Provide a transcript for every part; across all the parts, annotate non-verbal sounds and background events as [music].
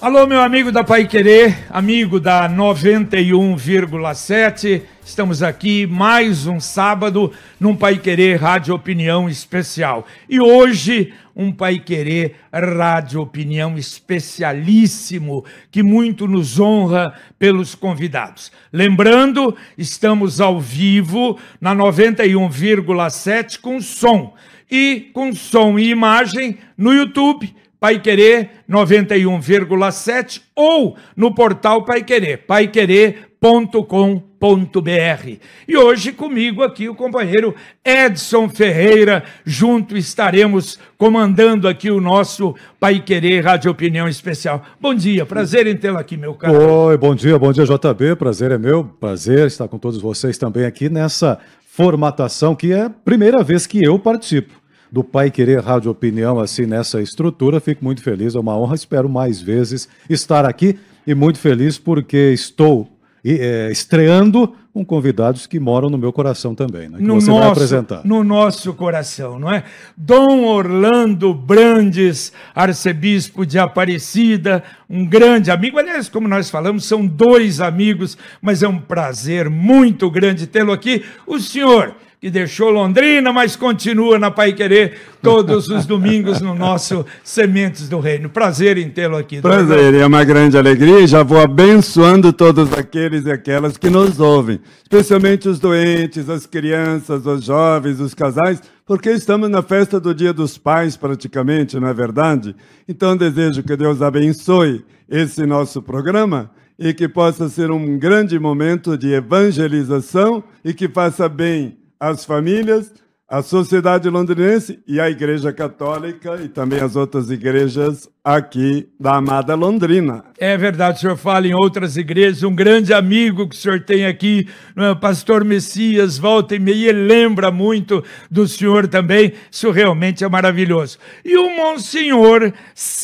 Alô, meu amigo da Pai Querer, amigo da 91,7. Estamos aqui mais um sábado num Pai Querer Rádio Opinião Especial. E hoje, um Pai Querer Rádio Opinião especialíssimo, que muito nos honra pelos convidados. Lembrando, estamos ao vivo na 91,7 com som. E com som e imagem no YouTube Paiquerê 91,7 ou no portal Paiquerê, paiquerê.com.br. E hoje comigo aqui o companheiro Edson Ferreira, junto estaremos comandando aqui o nosso Paiquerê Rádio Opinião Especial. Bom dia, prazer em tê-lo aqui, meu caro. Oi, bom dia, bom dia JB, prazer é meu, prazer estar com todos vocês também aqui nessa formatação que é a primeira vez que eu participo do Pai Querer Rádio Opinião, assim, nessa estrutura. Fico muito feliz, é uma honra. Espero mais vezes estar aqui e muito feliz porque estou é, estreando com convidados que moram no meu coração também, né? Que no você nosso, vai apresentar. No nosso coração, não é? Dom Orlando Brandes, arcebispo de Aparecida, um grande amigo. Aliás, como nós falamos, são dois amigos, mas é um prazer muito grande tê-lo aqui. O senhor que deixou Londrina, mas continua na Pai Querer todos os domingos no nosso Sementes do Reino. Prazer em tê-lo aqui. Prazer, é uma grande alegria. Já vou abençoando todos aqueles e aquelas que nos ouvem, especialmente os doentes, as crianças, os jovens, os casais, porque estamos na festa do Dia dos Pais, praticamente, não é verdade? Então, desejo que Deus abençoe esse nosso programa e que possa ser um grande momento de evangelização e que faça bem as famílias, a sociedade londrinense e a Igreja Católica e também as outras igrejas aqui da amada Londrina. É verdade, o senhor fala em outras igrejas, um grande amigo que o senhor tem aqui, é, pastor Messias, volta e meia, lembra muito do senhor também, isso realmente é maravilhoso. E o Monsenhor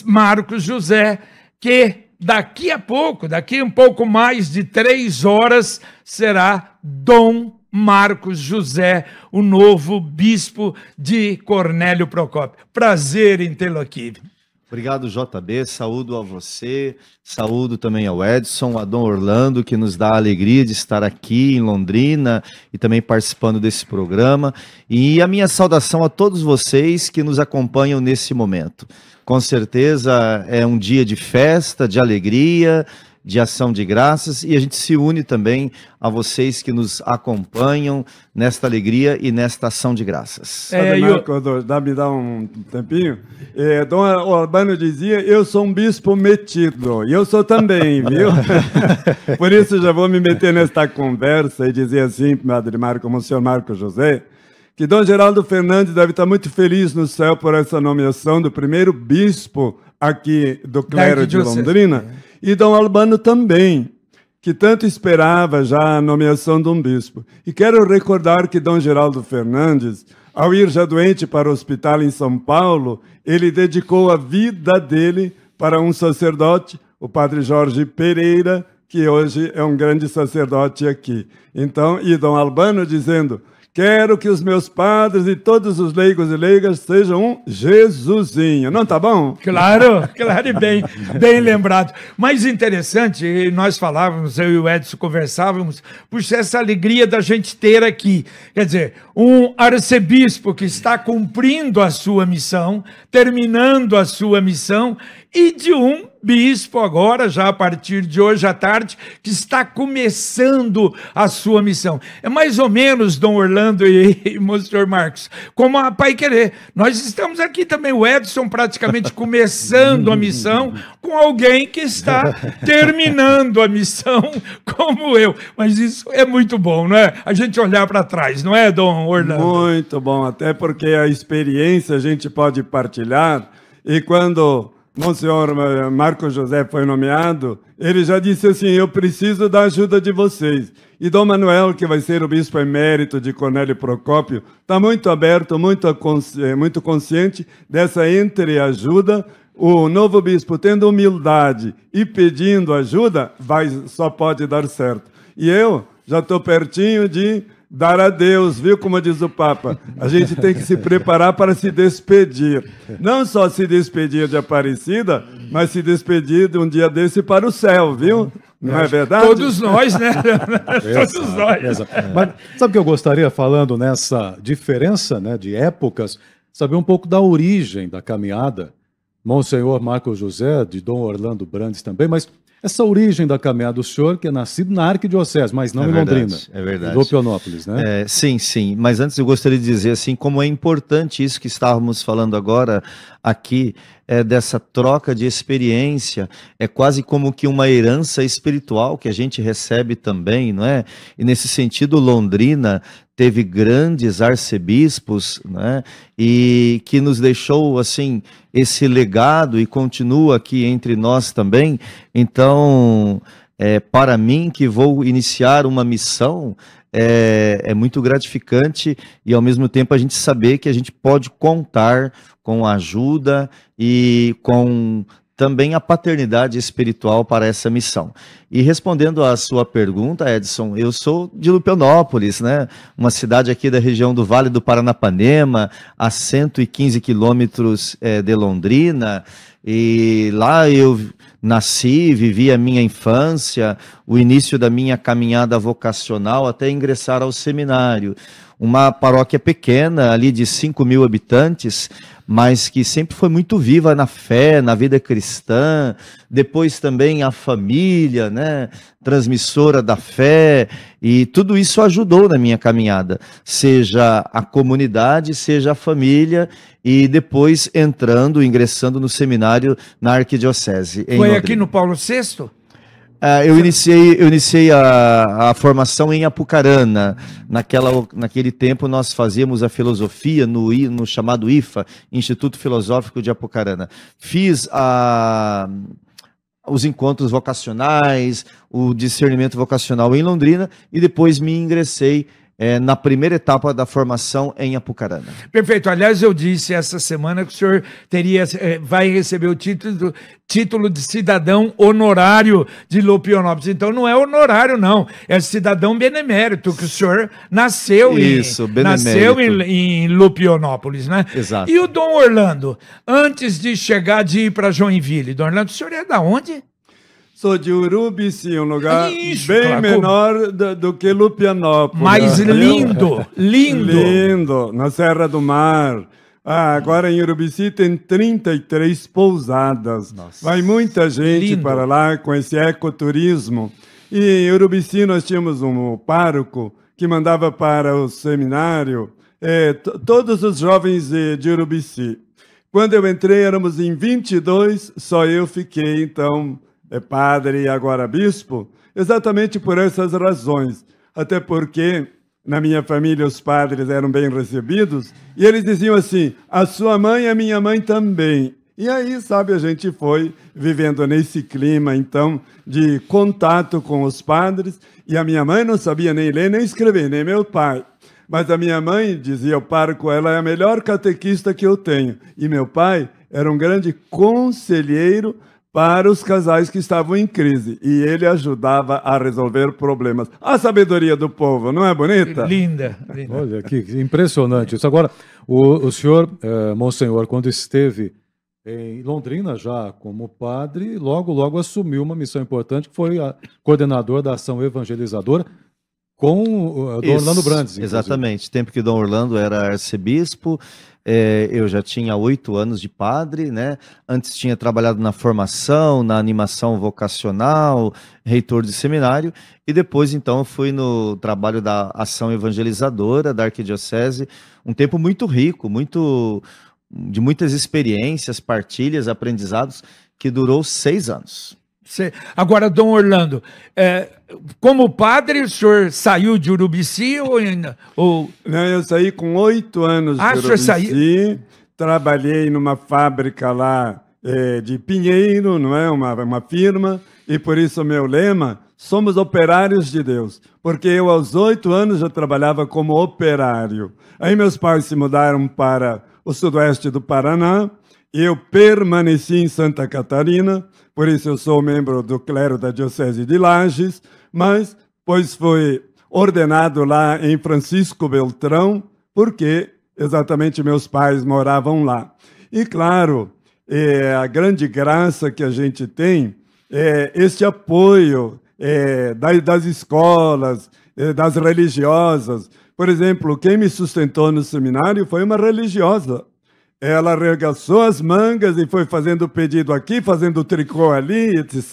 Marcos José, que daqui a pouco, daqui um pouco mais de três horas, será Dom Marcos José, o novo bispo de Cornélio Procópio. Prazer em tê-lo aqui. Obrigado, JB. Saúdo a você, saúdo também ao Edson, a Dom Orlando, que nos dá a alegria de estar aqui em Londrina e também participando desse programa. E a minha saudação a todos vocês que nos acompanham nesse momento. Com certeza é um dia de festa, de alegria, de ação de graças e a gente se une também a vocês que nos acompanham nesta alegria e nesta ação de graças. É, Marco, eu... dá, me dá um tempinho. É, Dom Urbano dizia: Eu sou um bispo metido, e eu sou também, [laughs] viu? [laughs] Por isso já vou me meter nesta conversa e dizer assim, Padre Marco, senhor Marco José que Dom Geraldo Fernandes deve estar muito feliz no céu por essa nomeação do primeiro bispo aqui do clero de Londrina. É. E Dom Albano também, que tanto esperava já a nomeação de um bispo. E quero recordar que Dom Geraldo Fernandes, ao ir já doente para o hospital em São Paulo, ele dedicou a vida dele para um sacerdote, o padre Jorge Pereira, que hoje é um grande sacerdote aqui. Então, e Dom Albano dizendo: Quero que os meus padres e todos os leigos e leigas sejam um Jesusinho. Não tá bom? Claro, [laughs] claro e bem, bem lembrado. Mas interessante, nós falávamos, eu e o Edson conversávamos, puxa, essa alegria da gente ter aqui. Quer dizer, um arcebispo que está cumprindo a sua missão, terminando a sua missão, e de um bispo agora, já a partir de hoje à tarde, que está começando a sua missão. É mais ou menos, Dom Orlando e, [laughs] e Monsenhor Marcos, como a Pai Querer. Nós estamos aqui também, o Edson praticamente [laughs] começando a missão com alguém que está [laughs] terminando a missão como eu. Mas isso é muito bom, não é? A gente olhar para trás, não é, Dom Orlando? Muito bom, até porque a experiência a gente pode partilhar e quando Monsenhor Marco José foi nomeado, ele já disse assim: Eu preciso da ajuda de vocês. E Dom Manuel, que vai ser o bispo emérito de Cornélio Procópio, está muito aberto, muito, consci eh, muito consciente dessa entreajuda. O novo bispo, tendo humildade e pedindo ajuda, vai, só pode dar certo. E eu já estou pertinho de dar a Deus, viu como diz o Papa? A gente tem que se preparar para se despedir. Não só se despedir de Aparecida, mas se despedir de um dia desse para o céu, viu? Não é verdade? Todos nós, né? [laughs] Exato, Todos nós. Exato. Mas sabe o que eu gostaria, falando nessa diferença né, de épocas, saber um pouco da origem da caminhada. Monsenhor Marco José, de Dom Orlando Brandes também, mas essa origem da caminhada do senhor, que é nascido na Arquidiocese, mas não é em verdade, Londrina. É verdade. né? É, sim, sim. Mas antes eu gostaria de dizer assim, como é importante isso que estávamos falando agora aqui, é, dessa troca de experiência, é quase como que uma herança espiritual que a gente recebe também, não é? E nesse sentido, Londrina teve grandes arcebispos, né? E que nos deixou assim esse legado e continua aqui entre nós também. Então, é, para mim que vou iniciar uma missão é, é, muito gratificante e ao mesmo tempo a gente saber que a gente pode contar com a ajuda e com também a paternidade espiritual para essa missão. E respondendo à sua pergunta, Edson, eu sou de Lupianópolis, né? uma cidade aqui da região do Vale do Paranapanema, a 115 quilômetros é, de Londrina, e lá eu nasci, vivi a minha infância, o início da minha caminhada vocacional até ingressar ao seminário. Uma paróquia pequena, ali de 5 mil habitantes, mas que sempre foi muito viva na fé, na vida cristã, depois também a família, né, transmissora da fé, e tudo isso ajudou na minha caminhada, seja a comunidade, seja a família, e depois entrando, ingressando no seminário na arquidiocese. foi aqui no Paulo VI? Ah, eu iniciei, eu iniciei a, a, formação em Apucarana. Naquela, naquele tempo, nós fazíamos a filosofia no, no chamado IFA, Instituto Filosófico de Apucarana. Fiz a, os encontros vocacionais, o discernimento vocacional em Londrina, e depois me ingressei é, na primeira etapa da formação em Apucarana. Perfeito. Aliás, eu disse essa semana que o senhor teria, é, vai receber o título, título de cidadão honorário de Lupionópolis. Então não é honorário, não. É cidadão benemérito, que o senhor nasceu, Isso, em, benemérito. nasceu em, em né? Exato. E o Dom Orlando, antes de chegar de ir para Joinville, Dom Orlando, o senhor é da onde? Sou de Urubici, um lugar é Isso, bem claro. menor do, do, que Lupianópolis. Mas lindo, lindo. Lindo, na Serra do Mar. Ah, agora em Urubici tem 33 pousadas. Nossa. Vai muita gente lindo. para lá com esse ecoturismo. E em Urubici nós tínhamos um pároco que mandava para o seminário eh, todos os jovens eh, de Urubici. Quando eu entrei, éramos em 22, só eu fiquei, então é padre e agora bispo, exatamente por essas razões. Até porque na minha família os padres eram bem recebidos e eles diziam assim: a sua mãe a minha mãe também. E aí, sabe, a gente foi vivendo nesse clima, então, de contato com os padres. E a minha mãe não sabia nem ler nem escrever, nem meu pai. Mas a minha mãe, dizia o parco, ela é a melhor catequista que eu tenho. E meu pai era um grande conselheiro para os casais que estavam em crise e ele ajudava a resolver problemas. A sabedoria do povo, não é bonita? Linda. linda. Olha que impressionante isso. Agora, o, o senhor, eh, Monsenhor, quando esteve em Londrina já como padre, logo, logo assumiu uma missão importante, que foi a coordenador da ação evangelizadora com o Dom Orlando Brandes. Inclusive. Exatamente, tempo que Dom Orlando era arcebispo, é, eu já tinha oito anos de padre, né? Antes tinha trabalhado na formação, na animação vocacional, reitor de seminário, e depois então fui no trabalho da ação evangelizadora da arquidiocese, um tempo muito rico, muito de muitas experiências, partilhas, aprendizados que durou seis anos. Agora, Dom Orlando, é, como padre, o senhor saiu de Urubici ou ainda? Ou... Não, eu saí com oito anos ah, de Urubici. Trabalhei numa fábrica lá é, de Pinheiro, não é? Uma, uma firma, e por isso o meu lema, somos operários de Deus. Porque eu, aos oito anos, já trabalhava como operário. Aí meus pais se mudaram para o sudoeste do Paraná, eu permaneci em Santa Catarina, por isso eu sou membro do clero da Diocese de Lages, mas pois foi ordenado lá em Francisco Beltrão, porque exatamente meus pais moravam lá. E claro, é, a grande graça que a gente tem é este apoio é, das, das escolas, é, das religiosas. Por exemplo, quem me sustentou no seminário foi uma religiosa, ela arregaçou as mangas e foi fazendo o pedido aqui, fazendo o tricô ali, etc.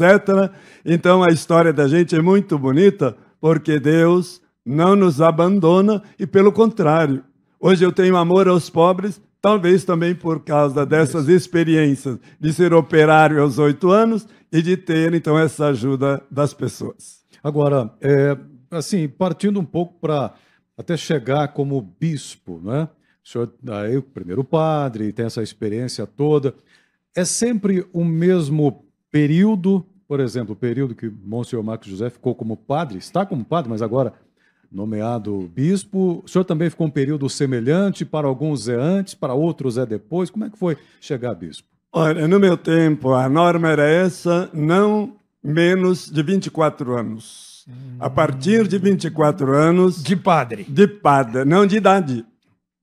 Então a história da gente é muito bonita, porque Deus não nos abandona e, pelo contrário, hoje eu tenho amor aos pobres, talvez também por causa dessas experiências de ser operário aos oito anos e de ter, então, essa ajuda das pessoas. Agora, é, assim, partindo um pouco para até chegar como bispo, né? O senhor aí, o primeiro padre, tem essa experiência toda. É sempre o mesmo período, por exemplo, o período que Monsenhor Marcos José ficou como padre, está como padre, mas agora nomeado bispo. O senhor também ficou um período semelhante, para alguns é antes, para outros é depois. Como é que foi chegar a bispo? Olha, no meu tempo, a norma era essa, não menos de 24 anos. A partir de 24 anos. De padre. De padre, não de idade.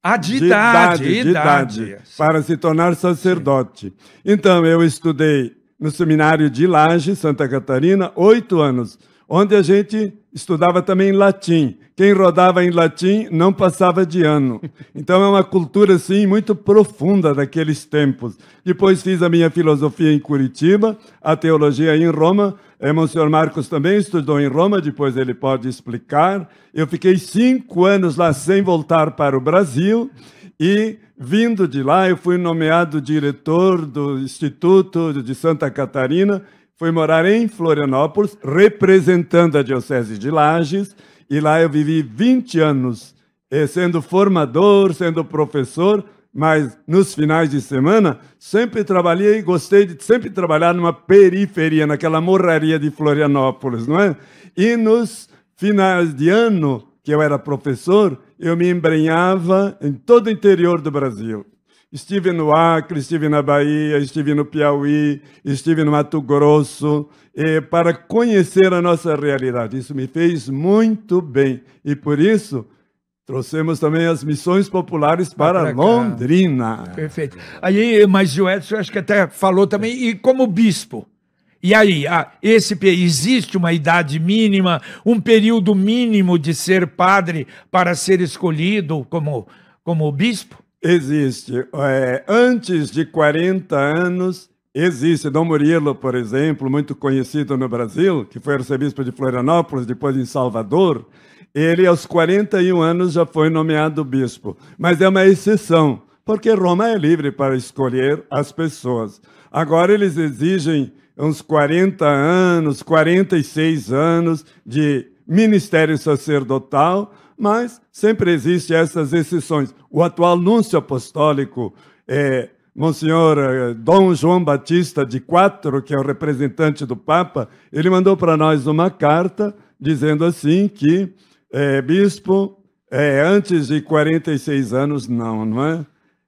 Ah, de, de idade, idade, de idade, idade. para se tornar sacerdote. Sim. Então, eu estudei no seminário de Laje, Santa Catarina, oito anos, onde a gente estudava também latim. Quem rodava em latim não passava de ano. [laughs] Então é uma cultura assim muito profunda daqueles tempos. Depois fiz a minha filosofia em Curitiba, a teologia em Roma é, Monsenhor Marcos também estudou em Roma, depois ele pode explicar. Eu fiquei cinco anos lá sem voltar para o Brasil e, vindo de lá, eu fui nomeado diretor do Instituto de Santa Catarina, fui morar em Florianópolis, representando a Diocese de Lages, e lá eu vivi 20 anos, eh, sendo formador, sendo professor, mas nos finais de semana sempre trabalhei, e gostei de sempre trabalhar numa periferia, naquela morraria de Florianópolis, não é? E nos finais de ano, que eu era professor, eu me embrenhava em todo o interior do Brasil. Estive no Acre, estive na Bahia, estive no Piauí, estive no Mato Grosso, para conhecer a nossa realidade. Isso me fez muito bem. E por isso, Trouxemos também as missões populares para Londrina. Perfeito. Aí, mas o Edson acho que até falou também, e como bispo? E aí, esse existe uma idade mínima, um período mínimo de ser padre para ser escolhido como, como bispo? Existe. É, antes de 40 anos, existe. Dom Murilo, por exemplo, muito conhecido no Brasil, que foi arcebispo de Florianópolis, depois em Salvador, ele, aos 41 anos, já foi nomeado bispo. Mas é uma exceção, porque Roma é livre para escolher as pessoas. Agora eles exigem uns 40 anos, 46 anos de ministério sacerdotal, mas sempre existem essas exceções. O atual núncio apostólico é Monsenhor eh, Dom João Batista de Quatro, que é o representante do Papa, ele mandou para nós uma carta dizendo assim que é, bispo é, antes de 46 anos, não, não é?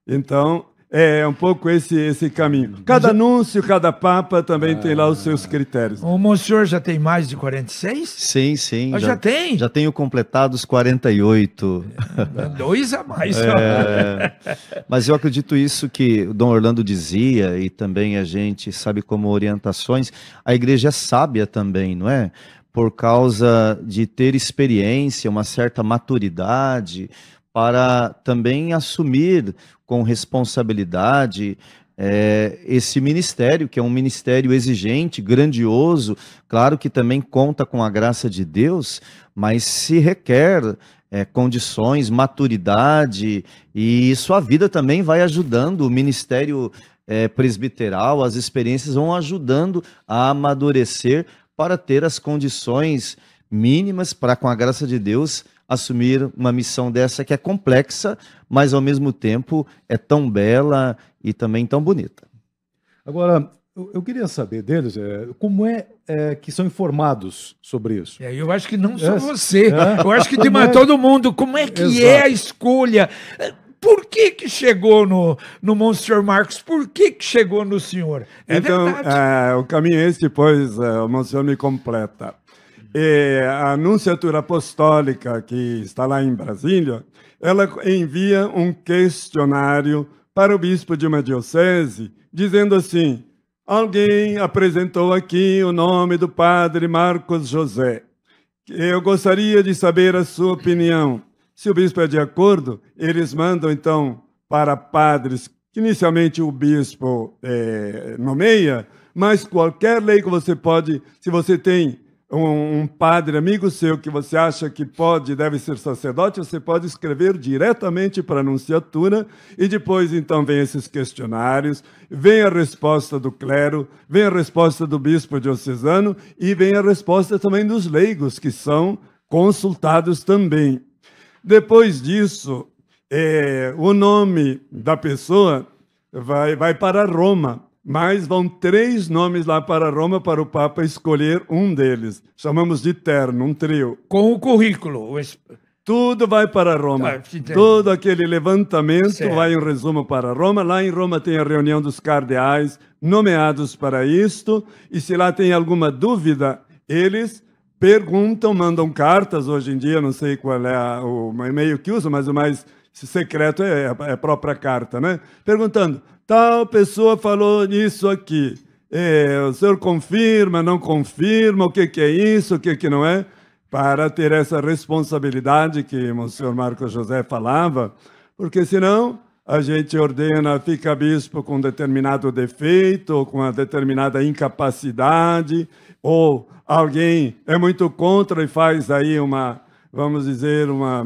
Então, é um pouco esse, esse caminho. Cada Mas, anúncio, cada papa também ah, tem lá os ah. seus critérios. O monsenhor já tem mais de 46? Sim, sim. Ah, já, já, tem? Já tenho completado os 48. É, dois a mais. É, mas eu acredito isso que o Dom Orlando dizia e também a gente sabe como orientações. A igreja é sábia também, não é? por causa de ter experiência, uma certa maturidade, para também assumir com responsabilidade é, esse ministério, que é um ministério exigente, grandioso, claro que também conta com a graça de Deus, mas se requer é, condições, maturidade, e sua vida também vai ajudando o ministério é, presbiteral, as experiências vão ajudando a amadurecer para ter as condições mínimas para, com a graça de Deus, assumir uma missão dessa que é complexa, mas ao mesmo tempo é tão bela e também tão bonita. Agora, eu queria saber deles é, como é, é, que são informados sobre isso. É, eu acho que não só é, você. É. Eu acho que de, [laughs] é? todo mundo. Como é que Exato. é a escolha? Por que que chegou no, no Monsenhor Marcos? Por que que chegou no senhor? É então, é, o caminho é esse, pois é, o Monsenhor me completa. E a Anunciatura Apostólica, que está lá em Brasília, ela envia um questionário para o bispo de uma diocese, dizendo assim: alguém apresentou aqui o nome do padre Marcos José. Eu gostaria de saber a sua opinião. Se o bispo é de acordo, eles mandam então para padres que inicialmente o bispo é, nomeia, mas qualquer lei que você pode, se você tem um, um padre amigo seu que você acha que pode, deve ser sacerdote, você pode escrever diretamente para a nunciatura e depois então vem esses questionários, vem a resposta do clero, vem a resposta do bispo diocesano e vem a resposta também dos leigos que são consultados também. Depois disso, é, o nome da pessoa vai, vai para Roma, mas vão três nomes lá para Roma para o Papa escolher um deles. Chamamos de terno, um trio. Com o currículo. O... Tudo vai para Roma. Ah, Todo aquele levantamento certo. vai em resumo para Roma. Lá em Roma tem a reunião dos cardeais nomeados para isto, e se lá tem alguma dúvida, eles perguntam, mandam cartas hoje em dia, não sei qual é a, o e-mail que usam, mas o mais secreto é, é, é a própria carta, né? Perguntando, tal pessoa falou nisso aqui, é, o senhor confirma, não confirma, o que, que é isso, o que, que não é? Para ter essa responsabilidade que o senhor Marcos José falava, porque senão a gente ordena, fica bispo com determinado defeito, ou com uma determinada incapacidade, ou alguém é muito contra e faz aí uma, vamos dizer, uma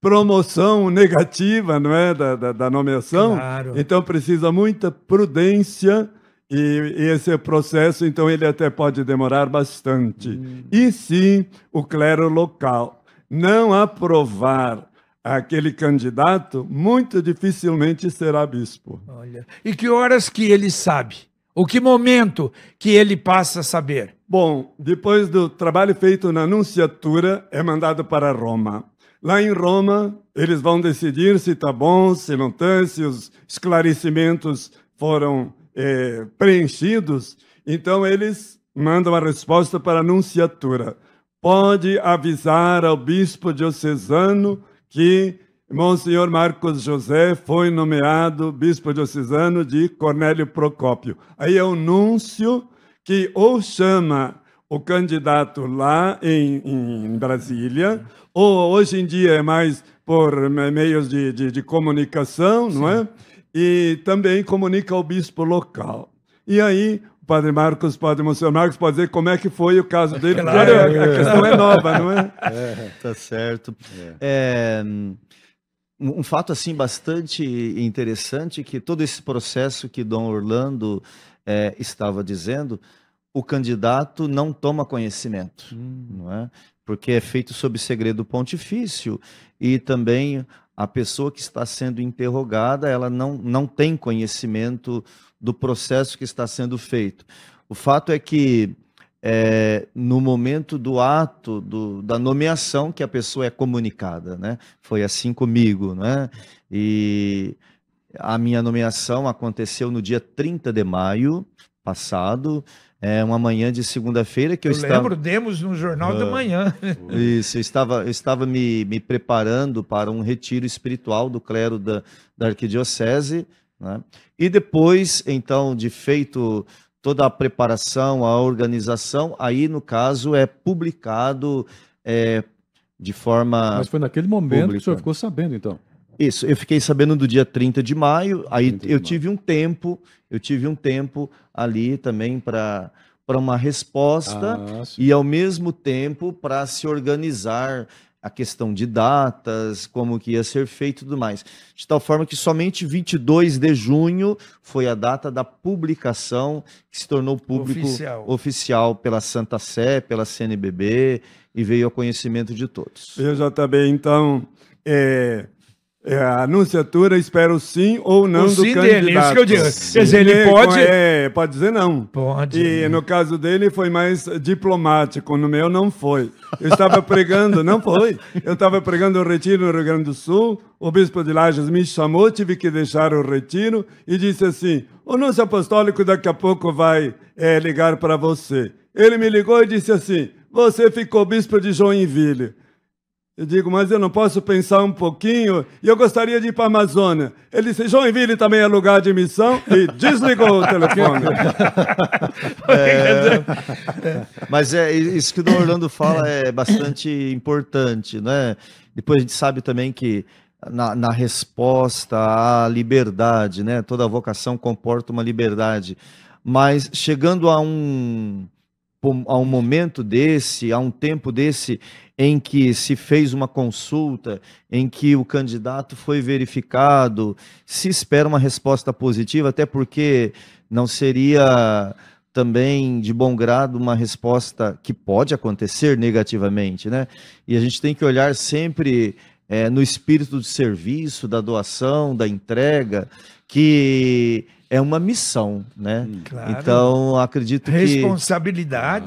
promoção negativa, não é, da, da, da nomeação. Claro. Então precisa muita prudência e, e, esse processo, então ele até pode demorar bastante. Hum. E se o clero local não aprovar aquele candidato, muito dificilmente será bispo. Olha, e que horas que ele sabe? O que momento que ele passa a saber? Bom, depois do trabalho feito na Anunciatura, é mandado para Roma. Lá em Roma, eles vão decidir se está bom, se não está, se os esclarecimentos foram é, preenchidos. Então, eles mandam a resposta para a Anunciatura. Pode avisar ao bispo diocesano que Monsenhor Marcos José foi nomeado bispo diocesano de Cornélio Procópio. Aí é o núncio que ou chama o candidato lá em, em Brasília, ou hoje em dia é mais por meios de, de, de comunicação, Sim. não é? E também comunica ao bispo local. E aí Padre Marcos, Padre Monsenhor Marcos, pode dizer como é que foi o caso dele, claro. a, questão é nova, não é? é tá certo. É. É, um fato assim bastante interessante que todo esse processo que Dom Orlando é, estava dizendo o candidato não toma conhecimento, hum. não é? Porque é feito sob segredo pontifício e também a pessoa que está sendo interrogada, ela não, não tem conhecimento do processo que está sendo feito. O fato é que é, no momento do ato do, da nomeação que a pessoa é comunicada, né? Foi assim comigo, né? E a minha nomeação aconteceu no dia 30 de maio passado, é uma manhã de segunda-feira que eu, eu estava. Lembro, demos no Jornal uh, da ah, Manhã. [laughs] Isso, eu estava, eu estava me, me preparando para um retiro espiritual do clero da, da Arquidiocese. Né? E depois, então, de feito toda a preparação, a organização, aí, no caso, é publicado é, de forma. Mas foi naquele momento pública. que o senhor ficou sabendo, então. Isso, eu fiquei sabendo do dia 30 de maio, aí de eu maio. tive um tempo, eu tive um tempo ali também para para uma resposta ah, e ao mesmo tempo para se organizar a questão de datas, como que ia ser feito e tudo mais. De tal forma que somente 22 de junho foi a data da publicação que se tornou público oficial, oficial pela Santa Sé, pela CNBB e veio ao conhecimento de todos. Eu já também, então, é é, a anunciatura espera o sim ou não o do sim candidato. Dele, isso que eu disse. ele, ele pode. É, pode dizer não. Pode. E no caso dele foi mais diplomático, no meu não foi. Eu estava [laughs] pregando, não foi. Eu estava pregando o retiro no Rio Grande do Sul, o bispo de Lages me chamou, tive que deixar o retiro e disse assim: o nosso apostólico daqui a pouco vai é, ligar para você. Ele me ligou e disse assim: você ficou bispo de Joinville. Eu digo, mas eu não posso pensar um pouquinho? E eu gostaria de ir para a Amazônia. Ele disse, Joinville também é lugar de missão? E desligou o telefone. [laughs] É, mas é, isso que o Orlando fala é bastante importante, né? Depois a gente sabe também que na, na, resposta à liberdade, né? Toda vocação comporta uma liberdade. Mas chegando a um, a um momento desse, a um tempo desse, em que se fez uma consulta, em que o candidato foi verificado, se espera uma resposta positiva, até porque não seria também de bom grado uma resposta que pode acontecer negativamente, né? E a gente tem que olhar sempre é, no espírito de serviço, da doação, da entrega, que é uma missão, né? Hum, claro. Então, acredito Responsabilidade, que...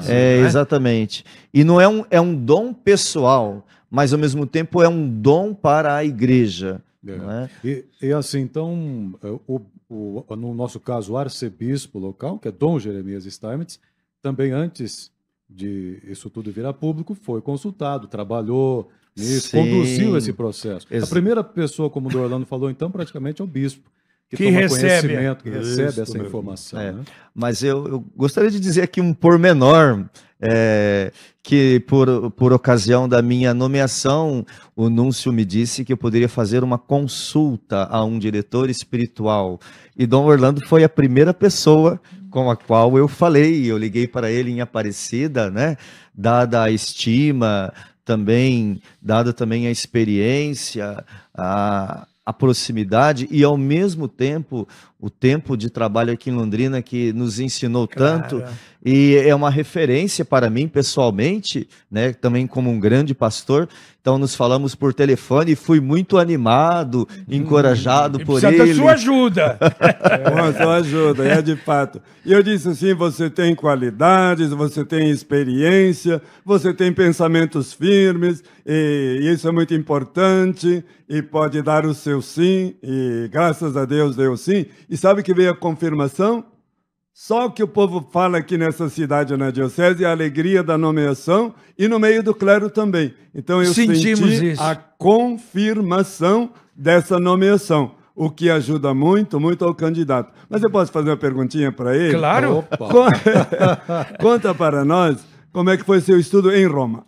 Responsabilidade. É, né? exatamente. E não é um, é um dom pessoal, mas ao mesmo tempo é um dom para a igreja. É. Não é? E, e, assim, então, é, o, o, no nosso caso, o arcebispo local, que é Dom Jeremias Steinmetz, também antes de isso tudo virar público, foi consultado, trabalhou, isso, conduziu esse processo. Ex a primeira pessoa, como o Orlando falou, então, praticamente é o bispo que, que recebe, que recebe Isso, essa informação. É. Né? Mas eu, eu, gostaria de dizer aqui um pormenor, é, que por, por ocasião da minha nomeação, o Núncio me disse que eu poderia fazer uma consulta a um diretor espiritual. E Dom Orlando foi a primeira pessoa com a qual eu falei, eu liguei para ele em Aparecida, né? Dada a estima, também, dada também a experiência, a a proximidade e, ao mesmo tempo, o tempo de trabalho aqui em Londrina que nos ensinou claro. tanto e é uma referência para mim pessoalmente, né, também como um grande pastor. Então nos falamos por telefone e fui muito animado, hum, encorajado hum, por ele. Precisa da sua ajuda. [laughs] Com a sua ajuda, é de fato. E eu disse assim, você tem qualidades, você tem experiência, você tem pensamentos firmes e isso é muito importante e pode dar o seu sim e graças a Deus deu sim. E sabe que veio a confirmação? Só o que o povo fala aqui nessa cidade, na diocese, é a alegria da nomeação e no meio do clero também. Então eu Sentimos senti isso. a confirmação dessa nomeação, o que ajuda muito, muito ao candidato. Mas eu posso fazer uma perguntinha para ele? Claro! [laughs] Conta para nós como é que foi seu estudo em Roma.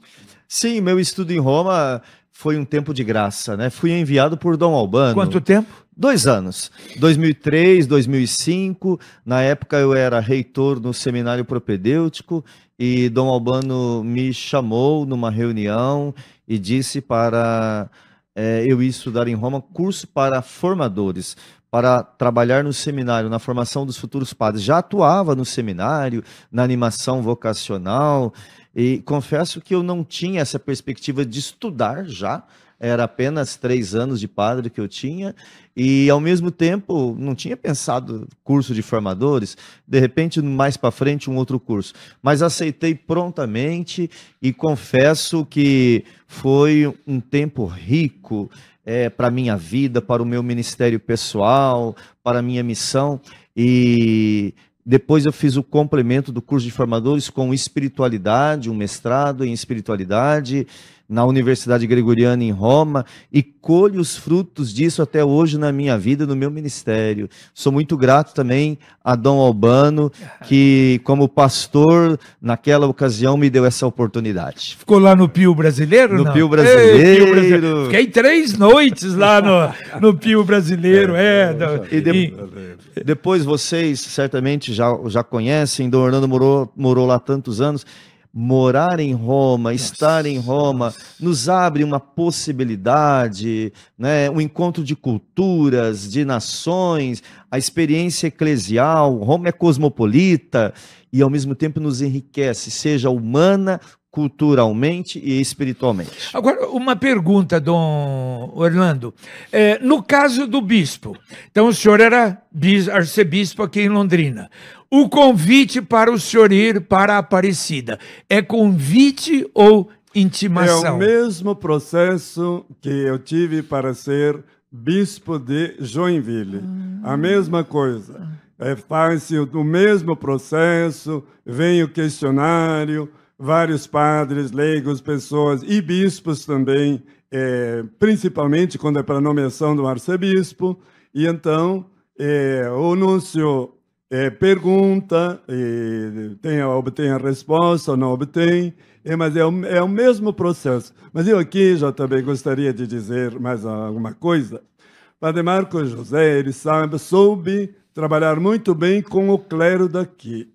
Sim, meu estudo em Roma foi um tempo de graça, né? Fui enviado por Dom Albano. Quanto tempo? Dois anos. 2003, 2005. Na época eu era reitor no seminário propedêutico e Dom Albano me chamou numa reunião e disse para é, eu ir estudar em Roma curso para formadores, para trabalhar no seminário, na formação dos futuros padres. Já atuava no seminário, na animação vocacional, e confesso que eu não tinha essa perspectiva de estudar já, era apenas três anos de padre que eu tinha, e ao mesmo tempo não tinha pensado curso de formadores, de repente mais para frente um outro curso, mas aceitei prontamente e confesso que foi um tempo rico é, para a minha vida, para o meu ministério pessoal, para a minha missão. E depois eu fiz o complemento do curso de formadores com espiritualidade, um mestrado em espiritualidade na Universidade Gregoriana em Roma e colho os frutos disso até hoje na minha vida, no meu ministério. Sou muito grato também a Dom Albano, que como pastor, naquela ocasião me deu essa oportunidade. Ficou lá no Pio Brasileiro? No não? Pio Brasileiro. Ei, Pio Brasileiro. Fiquei três noites lá no, no Pio Brasileiro. É, é, é e, de, e depois vocês certamente já, já conhecem, Dom Orlando morou, morou lá tantos anos morar em Roma, nossa, estar em Roma, nossa. nos abre uma possibilidade, né? um encontro de culturas, de nações, a experiência eclesial. Roma é cosmopolita e, ao mesmo tempo, nos enriquece, seja humana, culturalmente e espiritualmente. Agora, uma pergunta, Dom Orlando. É, no caso do bispo, então o senhor era arcebispo aqui em Londrina. O convite para o senhor ir para a Aparecida é convite ou intimação? É o mesmo processo que eu tive para ser bispo de Joinville. Ah. A mesma coisa. É, Faz-se o mesmo processo, vem o questionário, vários padres, leigos, pessoas e bispos também, é, principalmente quando é para nomeação do arcebispo. E então, é, o núncio é, pergunta, tem, obtém a resposta ou não obtém, é, mas é o, é o mesmo processo. Mas eu aqui já também gostaria de dizer mais alguma coisa. Padre Marco José, ele sabe, soube trabalhar muito bem com o clero daqui.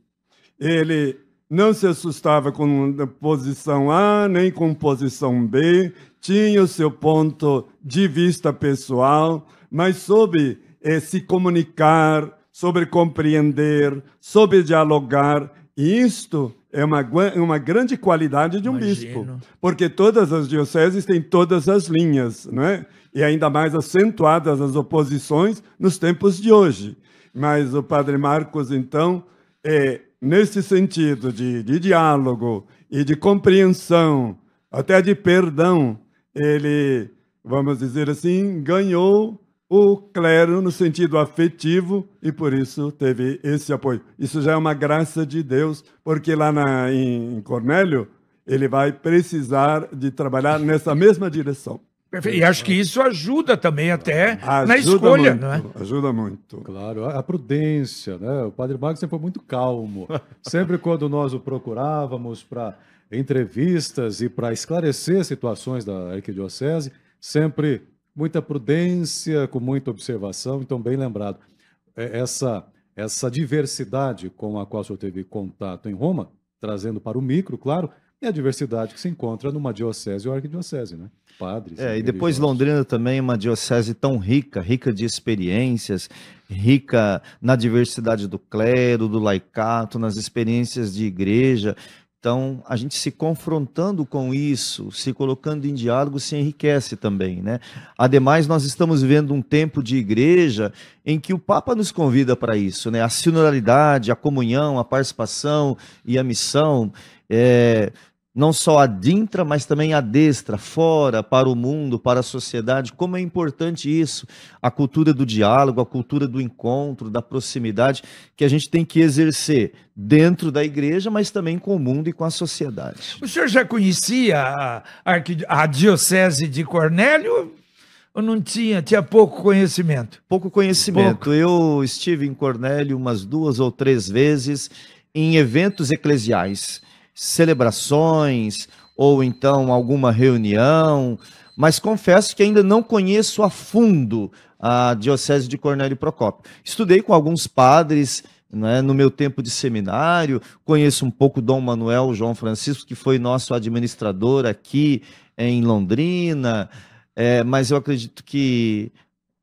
Ele não se assustava com posição A nem com posição B, tinha o seu ponto de vista pessoal, mas soube é, se comunicar, sobre compreender, sobre dialogar. E isto é uma, uma grande qualidade de um Imagino. bispo, porque todas as dioceses têm todas as linhas, não é? e ainda mais acentuadas as oposições nos tempos de hoje. Mas o padre Marcos, então, é, nesse sentido de, de diálogo e de compreensão, até de perdão, ele, vamos dizer assim, ganhou o clero no sentido afetivo e por isso teve esse apoio. Isso já é uma graça de Deus, porque lá na, em Cornélio ele vai precisar de trabalhar nessa mesma direção. Perfeito. E acho que isso ajuda também até ajuda na escolha, muito, é? Ajuda muito. Claro, a prudência, né? O Padre Marcos sempre foi muito calmo. sempre quando nós o procurávamos para entrevistas e para esclarecer situações da arquidiocese, sempre muita prudência, com muita observação. Então, bem lembrado, é, essa, essa diversidade com a qual o senhor teve contato em Roma, trazendo para o micro, claro, é a diversidade que se encontra numa diocese ou arquidiocese, né? Padres. É, e depois Londrina também é uma diocese tão rica, rica de experiências, rica na diversidade do clero, do laicato, nas experiências de igreja. Então, a gente se confrontando com isso, se colocando em diálogo, se enriquece também, né? Ademais, nós estamos vivendo um tempo de igreja em que o Papa nos convida para isso, né? A sinodalidade, a comunhão, a participação e a missão. É, não só adintra, mas também adestra, fora, para o mundo, para a sociedade. Como é importante isso, a cultura do diálogo, a cultura do encontro, da proximidade, que a gente tem que exercer dentro da igreja, mas também com o mundo e com a sociedade. O senhor já conhecia a, a, diocese de Cornélio? Ou não tinha? Tinha pouco conhecimento? Pouco conhecimento. Pouco. Eu estive em Cornélio umas duas ou três vezes em eventos eclesiais celebrações ou então alguma reunião, mas confesso que ainda não conheço a fundo a Diocese de Cornélio Procópio. Estudei com alguns padres né, no meu tempo de seminário, conheço um pouco Dom Manuel João Francisco, que foi nosso administrador aqui em Londrina, é, mas eu acredito que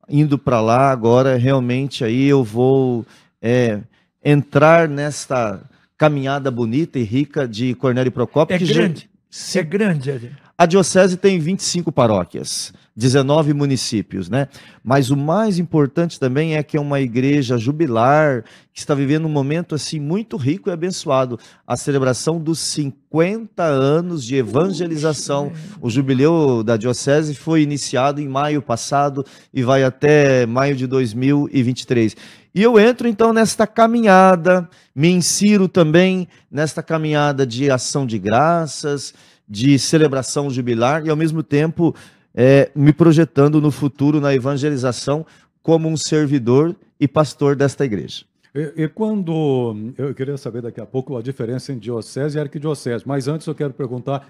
indo para lá agora, realmente aí eu vou é, entrar nesta caminhada bonita e rica de Cornélio Procópio. É, é grande. Já... É grande. A diocese tem 25 paróquias, 19 municípios, né? Mas o mais importante também é que é uma igreja jubilar que está vivendo um momento assim muito rico e abençoado, a celebração dos 50 anos de evangelização. O jubileu da diocese foi iniciado em maio passado e vai até maio de 2023. E eu entro então nesta caminhada, me insiro também nesta caminhada de ação de graças, de celebração jubilar e ao mesmo tempo é, me projetando no futuro na evangelização como um servidor e pastor desta igreja. E, e, quando eu queria saber daqui a pouco a diferença entre diocese e arquidiocese, mas antes eu quero perguntar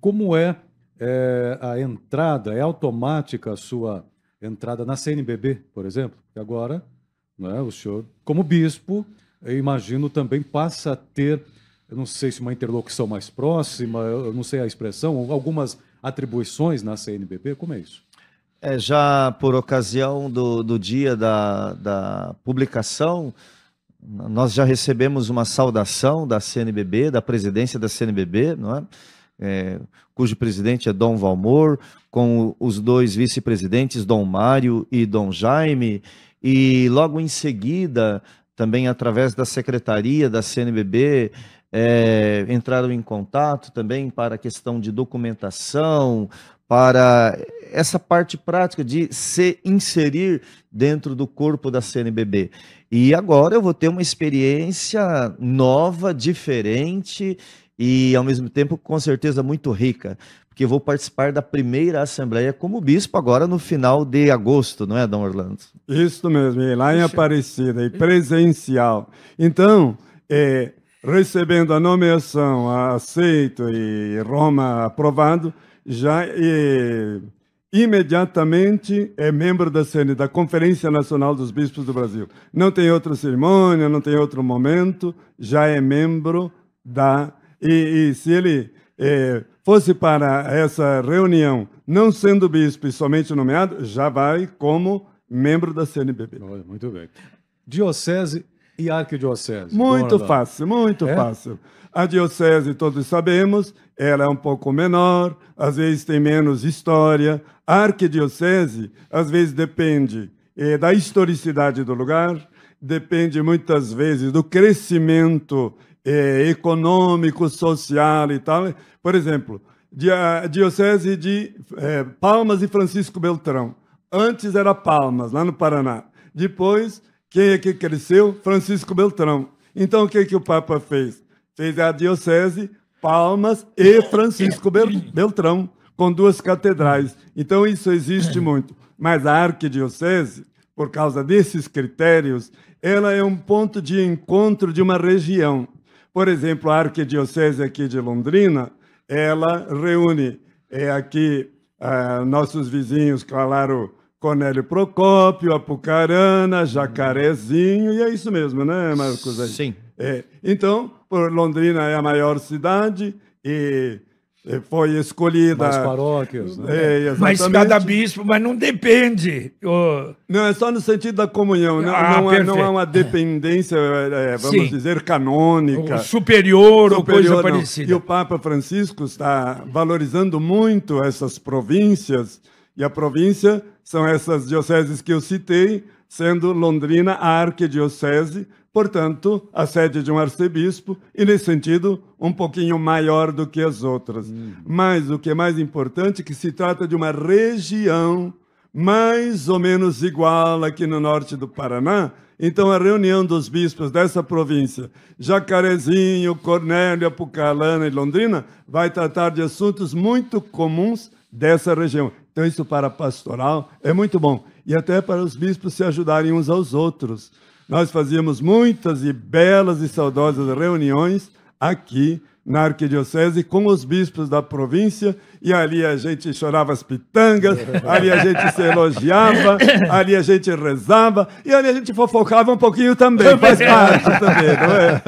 como é, é a entrada, é automática a sua entrada na CNBB, por exemplo? Agora né? O senhor, como bispo, imagino também passa a ter, eu não sei se uma interlocução mais próxima, eu não sei a expressão, algumas atribuições na CNBB, como é isso? É, já por ocasião do, do dia da, da publicação, nós já recebemos uma saudação da CNBB, da presidência da CNBB, não é? É, cujo presidente é Dom Valmor, com os dois vice-presidentes, Dom Mário e Dom Jaime, e logo em seguida, também através da secretaria da CNBB, é, entraram em contato também para a questão de documentação, para essa parte prática de se inserir dentro do corpo da CNBB. E agora eu vou ter uma experiência nova, diferente e, ao mesmo tempo, com certeza muito rica, porque vou participar da primeira Assembleia como bispo agora no final de agosto, não é, Dom Orlando? Isso mesmo, lá em Aparecida, e presencial. Então, é, recebendo a nomeação, aceito e Roma aprovado, já é, imediatamente é membro da CN, da Conferência Nacional dos Bispos do Brasil. Não tem outra cerimônia, não tem outro momento, já é membro da e, e se ele é, fosse para essa reunião não sendo bispo e somente nomeado, já vai como membro da CNBB. Muito bem. Diocese e arquidiocese? Muito fácil, muito é? fácil. A diocese, todos sabemos, ela é um pouco menor, às vezes tem menos história. A arquidiocese, às vezes, depende eh, da historicidade do lugar, depende muitas vezes do crescimento é, econômico, social e tal. Por exemplo, Diocese de é, Palmas e Francisco Beltrão. Antes era Palmas, lá no Paraná. Depois, quem é que cresceu? Francisco Beltrão. Então, o que, é que o Papa fez? Fez a Diocese Palmas e Francisco Beltrão, com duas catedrais. Então, isso existe muito. Mas a arquidiocese, por causa desses critérios, ela é um ponto de encontro de uma região. Por exemplo, a Arquidiocese aqui de Londrina, ela reúne é, aqui é, nossos vizinhos, claro, Cornélio Procópio, Apucarana, Jacarezinho, e é isso mesmo, né, Marcos? Sim. É, então, Londrina é a maior cidade e é, foi escolhida. As paróquias, né? É, mas cada bispo, mas não depende. O... Não, é só no sentido da comunhão. Não, né? ah, não, é, não é uma dependência, é, é, é, vamos Sim. dizer, canônica. O superior, superior ou coisa não. parecida. E o Papa Francisco está valorizando muito essas províncias, e a província são essas dioceses que eu citei, sendo Londrina a arquidiocese, portanto, a sede de um arcebispo, e nesse sentido, um pouquinho maior do que as outras. Hum. Mas o que é mais importante é que se trata de uma região mais ou menos igual aqui no norte do Paraná. Então, a reunião dos bispos dessa província, Jacarezinho, Cornélio, Apucarana e Londrina, vai tratar de assuntos muito comuns dessa região. Então, isso para a pastoral é muito bom. E até para os bispos se ajudarem uns aos outros. Nós fazíamos muitas e belas e saudosas reuniões aqui na Arquidiocese com os bispos da província e ali a gente chorava as pitangas, ali a gente se elogiava, ali a gente rezava, e ali a gente fofocava um pouquinho também, faz parte também, não é?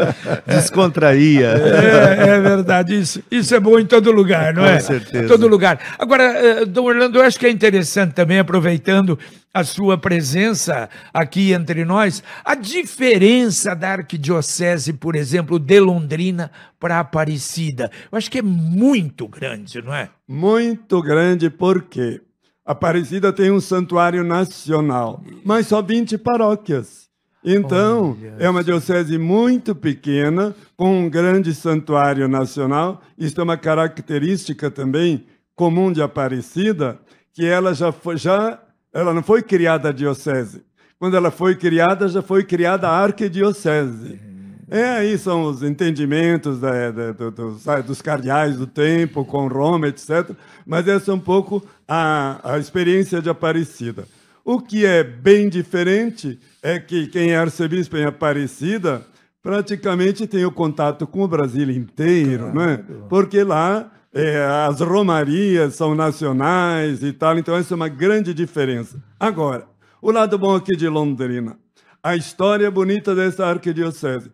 Descontraía. É, é verdade, isso, isso é bom em todo lugar, não é? Com certeza. Todo lugar. Agora, eh, Dom Orlando, eu acho que é interessante também, aproveitando a sua presença aqui entre nós, a diferença da arquidiocese, por exemplo, de Londrina para Aparecida. Eu acho que é muito grande, não é? muito grande, porque Aparecida tem um santuário nacional, mas só 20 paróquias. Então, é uma diocese muito pequena, com um grande santuário nacional. Isso é uma característica também comum de Aparecida, que ela já foi, já ela não foi criada a diocese. Quando ela foi criada, já foi criada a arquidiocese. É, aí são os entendimentos da, da, do, do, dos cardeais do tempo, com Roma, etc. Mas essa é um pouco a, a experiência de Aparecida. O que é bem diferente é que quem é arcebispo em Aparecida praticamente tem o contato com o Brasil inteiro, é? claro. né? porque lá é, as romarias são nacionais e tal, então essa é uma grande diferença. Agora, o lado bom aqui de Londrina, a história bonita dessa arquidiocese.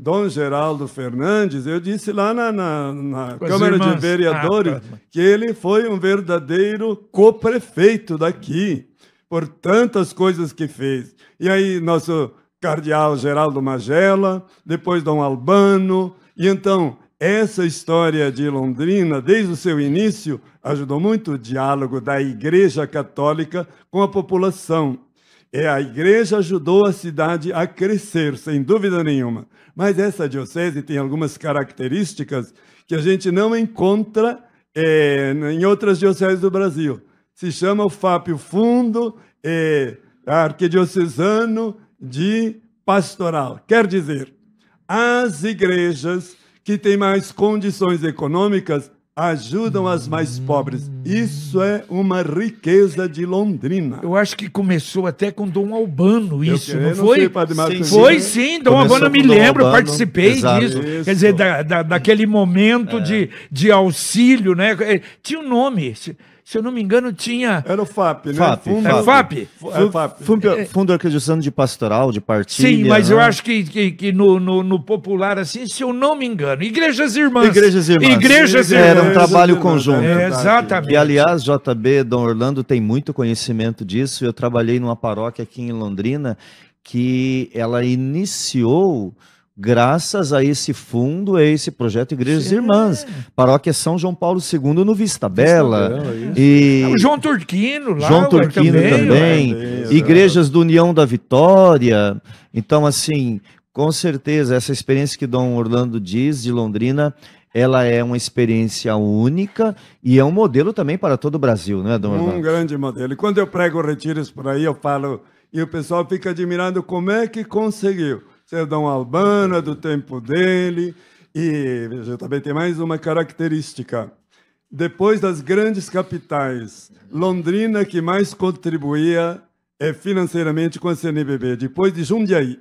Dom Geraldo Fernandes, eu disse lá na, na, na Câmara irmãs. de ah, Vereadores ah, que ele foi um verdadeiro coprefeito daqui, por tantas coisas que fez. E aí, nosso cardeal Geraldo Magela, depois Dom Albano, e então essa história de Londrina, desde o seu início, ajudou muito o diálogo da Igreja Católica com a população é, a igreja ajudou a cidade a crescer, sem dúvida nenhuma. Mas essa diocese tem algumas características que a gente não encontra é, em outras dioceses do Brasil. Se chama o FAP Fundo é, Arquidiocesano de Pastoral. Quer dizer, as igrejas que têm mais condições econômicas ajudam as mais pobres. Isso é uma riqueza de Londrina. Eu acho que começou até com Dom Albano isso, não, não foi? Sei, padre sim, foi sim, Dom começou Albano, me lembro, Albano. participei Exato. disso. Isso. Quer dizer, da, da, daquele momento é. de, de auxílio, né? É, tinha um nome... Esse, se eu não me engano, tinha. Era o FAP, né? FAP. Fundo, é FAP. É, FAP. Fundo, é. Fundo Arquidiocesano de Pastoral, de Partilha. Sim, mas né? eu acho que, que, que no, no, no, popular, assim, se eu não me engano, Igrejas Irmãs. Igrejas Irmãs. Igrejas Irmãs. Era um trabalho conjunto. É, exatamente. E, aliás, JB, Dom Orlando tem muito conhecimento disso. Eu trabalhei numa paróquia aqui em Londrina que ela iniciou graças a esse fundo, a esse projeto Igrejas é. Irmãs, Paróquia São João Paulo II no Vista Bela. e é, João Turquino, lá, João Turquino também, também. É. Igrejas do União da Vitória. Então, assim, com certeza, essa experiência que Dom Orlando diz de Londrina, ela é uma experiência única e é um modelo também para todo o Brasil, né, Dom Orlando? Um grande modelo. E quando eu prego retiros por aí, eu falo, e o pessoal fica admirando como é que conseguiu. Serdão é Albano é do tempo dele. E veja, também tem mais uma característica. Depois das grandes capitais, Londrina que mais contribuía é, financeiramente com a CNBB, depois de Jundiaí.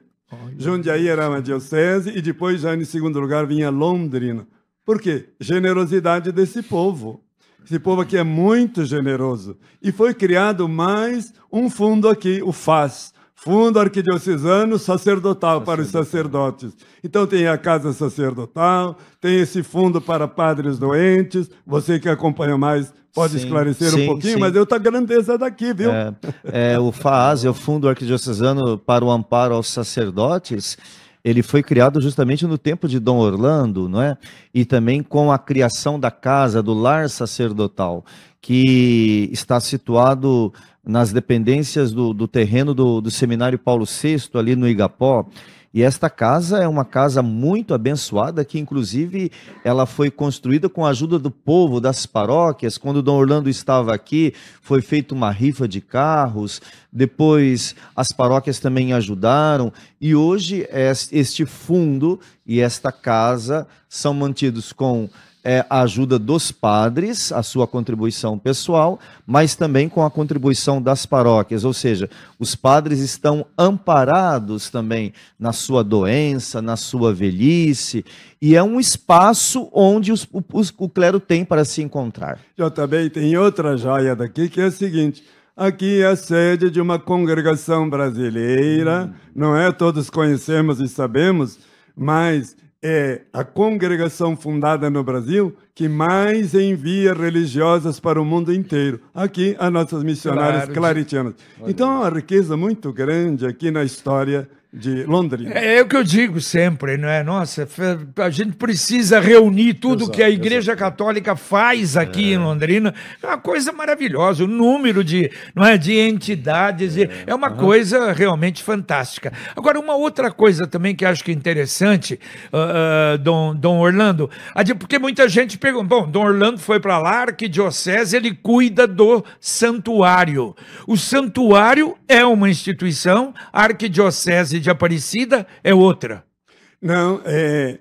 Jundiaí era uma diocese e depois, já em segundo lugar, vinha Londrina. Por quê? Generosidade desse povo. Esse povo aqui é muito generoso. E foi criado mais um fundo aqui, o FAS, Fundo Arquidiocesano Sacerdotal para os sacerdotes. Então tem a Casa Sacerdotal, tem esse fundo para padres doentes. Você que acompanha mais pode sim, esclarecer sim, um pouquinho, sim. mas eu tá grandeza daqui, viu? É, é o FAAS, é o Fundo Arquidiocesano para o Amparo aos Sacerdotes ele foi criado justamente no tempo de Dom Orlando, não é? E também com a criação da casa, do lar sacerdotal, que está situado nas dependências do, do terreno do, do Seminário Paulo VI, ali no Igapó. E esta casa é uma casa muito abençoada, que inclusive ela foi construída com a ajuda do povo, das paróquias. Quando o Dom Orlando estava aqui, foi feita uma rifa de carros, depois as paróquias também ajudaram. E hoje este fundo e esta casa são mantidos com é, a ajuda dos padres, a sua contribuição pessoal, mas também com a contribuição das paróquias, ou seja, os padres estão amparados também na sua doença, na sua velhice, e é um espaço onde os, o, o clero tem para se encontrar. Eu também tenho outra joia daqui que é o seguinte. Aqui é a sede de uma congregação brasileira, hum. não é? Todos conhecemos e sabemos, mas é a congregação fundada no Brasil que mais envia religiosas para o mundo inteiro. Aqui, as nossas missionárias claritianas. Então, é uma riqueza muito grande aqui na história de Londrina. É, é, o que eu digo sempre, não é? Nossa, a gente precisa reunir tudo exato, que a Igreja exato. Católica faz aqui é. em Londrina. É uma coisa maravilhosa, o número de, não é, de entidades, é, é uma uhum. coisa realmente fantástica. Agora, uma outra coisa também que acho que é interessante, uh, uh, Dom, Dom Orlando, porque muita gente pergunta, bom, Dom Orlando foi para lá, arquidiocese, ele cuida do santuário. O santuário é uma instituição, a arquidiocese de Aparecida é outra. Não, é,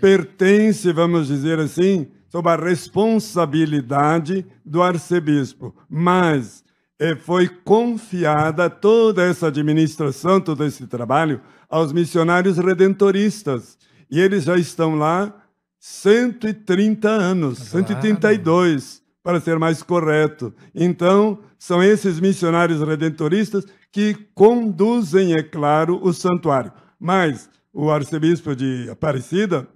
pertence, vamos dizer assim, sob a responsabilidade do arcebispo, mas é, foi confiada toda essa administração, todo esse trabalho, aos missionários redentoristas. E eles já estão lá 130 anos, claro. 132, para ser mais correto. Então, são esses missionários redentoristas que conduzem, é claro, o santuário. Mas o arcebispo de Aparecida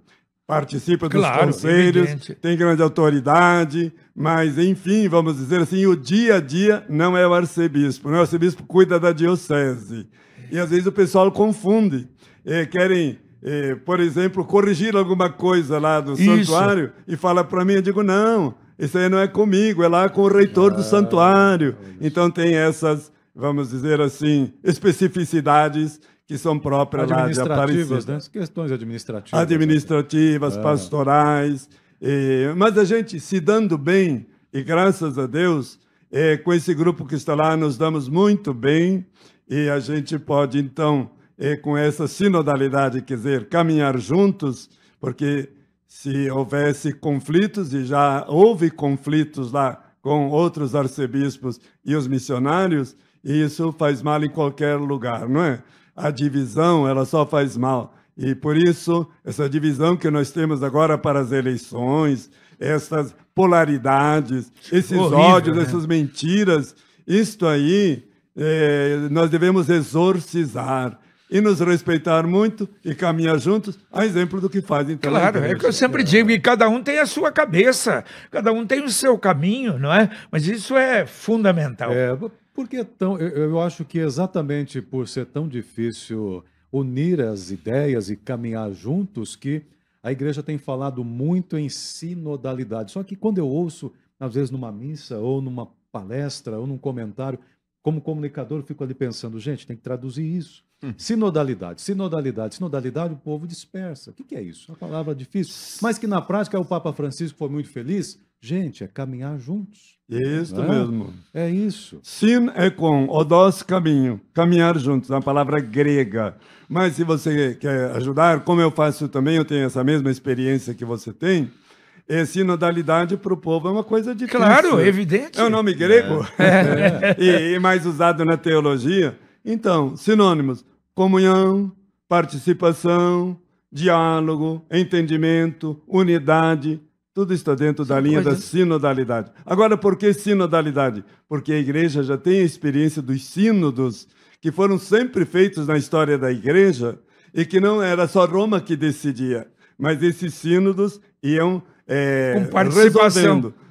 participa dos claro, conselhos, evidente. tem grande autoridade, mas, enfim, vamos dizer assim, o dia a dia não é o arcebispo. Né? O arcebispo cuida da diocese. E, às vezes, o pessoal confunde. É, querem é, por exemplo, corrigir alguma coisa lá do santuário e fala para mim, eu digo, não, isso aí não é comigo, é lá com o reitor ah, do santuário. Então tem essas vamos dizer assim, especificidades que são próprias lá de Aparecida. Né? questões administrativas. Né? Administrativas, é. pastorais. E, eh, mas a gente se dando bem, e graças a Deus, é, com esse grupo que está lá, nos damos muito bem, e a gente pode, então, é, com essa sinodalidade, quer dizer, caminhar juntos, porque se houvesse conflitos, e já houve conflitos lá com outros arcebispos e os missionários, e isso faz mal em qualquer lugar, não é? A divisão, ela só faz mal. E por isso, essa divisão que nós temos agora para as eleições, essas polaridades, esses Horrível, ódios, né? essas mentiras, isto aí é, nós devemos exorcizar e nos respeitar muito e caminhar juntos, a exemplo do que fazem então Claro, é o que eu sempre digo, que cada um tem a sua cabeça, cada um tem o seu caminho, não é? Mas isso é fundamental. É, porque tão, eu, eu acho que exatamente por ser tão difícil unir as ideias e caminhar juntos que a igreja tem falado muito em sinodalidade. Só que quando eu ouço, às vezes numa missa ou numa palestra ou num comentário, como comunicador, eu fico ali pensando, gente, tem que traduzir isso. Hum. Sinodalidade, sinodalidade, sinodalidade, o povo dispersa. O que, é isso? É uma palavra difícil. Mas que na prática o Papa Francisco foi muito feliz. Gente, é caminhar juntos. Isso é? mesmo. É isso. Sin é com, doce caminho, caminhar juntos, é uma palavra grega. Mas se você quer ajudar, como eu faço também, eu tenho essa mesma experiência que você tem, é, sinodalidade para o povo é uma coisa de Claro, evidente. É o um nome grego é. É. [laughs] E, e, mais usado na teologia. Então, sinônimos: comunhão, participação, diálogo, entendimento, unidade, tudo está dentro Sim, da linha da sinodalidade. Agora, por que sinodalidade? Porque a igreja já tem a experiência dos sínodos, que foram sempre feitos na história da igreja, e que não era só Roma que decidia, mas esses sínodos iam é,